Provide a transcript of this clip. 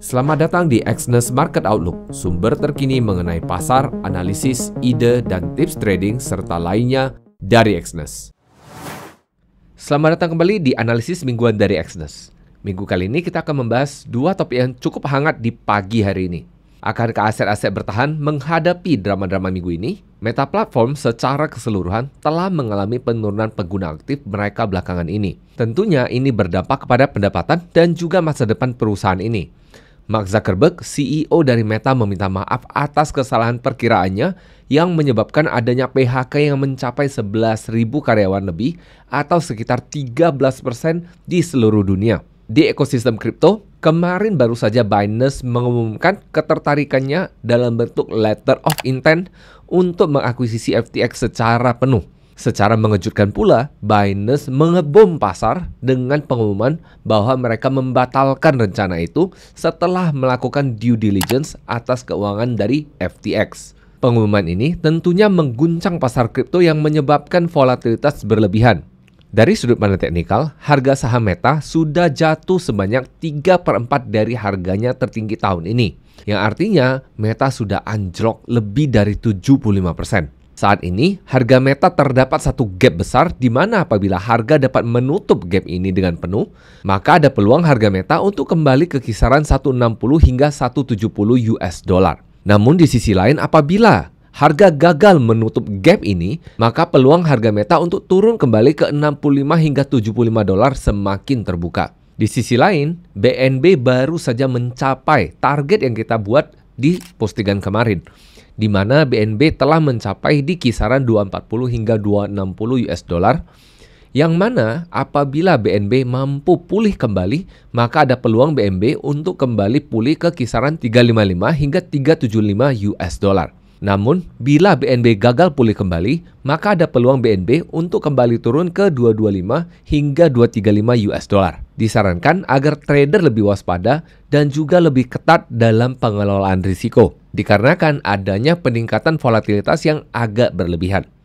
Selamat datang di Exness Market Outlook, sumber terkini mengenai pasar, analisis, ide, dan tips trading serta lainnya dari Exness. Selamat datang kembali di analisis mingguan dari Exness. Minggu kali ini kita akan membahas dua topik yang cukup hangat di pagi hari ini. Akankah aset-aset bertahan menghadapi drama-drama minggu ini? Meta Platform secara keseluruhan telah mengalami penurunan pengguna aktif mereka belakangan ini. Tentunya ini berdampak kepada pendapatan dan juga masa depan perusahaan ini. Mark Zuckerberg, CEO dari Meta meminta maaf atas kesalahan perkiraannya yang menyebabkan adanya PHK yang mencapai 11.000 karyawan lebih atau sekitar 13% di seluruh dunia. Di ekosistem kripto, kemarin baru saja Binance mengumumkan ketertarikannya dalam bentuk letter of intent untuk mengakuisisi FTX secara penuh. Secara mengejutkan pula, Binance mengebom pasar dengan pengumuman bahwa mereka membatalkan rencana itu setelah melakukan due diligence atas keuangan dari FTX. Pengumuman ini tentunya mengguncang pasar kripto yang menyebabkan volatilitas berlebihan. Dari sudut pandang teknikal, harga saham Meta sudah jatuh sebanyak 3 per 4 dari harganya tertinggi tahun ini. Yang artinya, Meta sudah anjlok lebih dari 75%. Saat ini, harga Meta terdapat satu gap besar di mana apabila harga dapat menutup gap ini dengan penuh, maka ada peluang harga Meta untuk kembali ke kisaran 160 hingga 170 US dollar. Namun di sisi lain, apabila harga gagal menutup gap ini, maka peluang harga Meta untuk turun kembali ke 65 hingga 75 dolar semakin terbuka. Di sisi lain, BNB baru saja mencapai target yang kita buat di postingan kemarin di mana BNB telah mencapai di kisaran 240 hingga 260 US dollar yang mana apabila BNB mampu pulih kembali, maka ada peluang BNB untuk kembali pulih ke kisaran 355 hingga 375 US dollar. Namun, bila BNB gagal pulih kembali, maka ada peluang BNB untuk kembali turun ke 225 hingga 235 US dollar. Disarankan agar trader lebih waspada dan juga lebih ketat dalam pengelolaan risiko dikarenakan adanya peningkatan volatilitas yang agak berlebihan.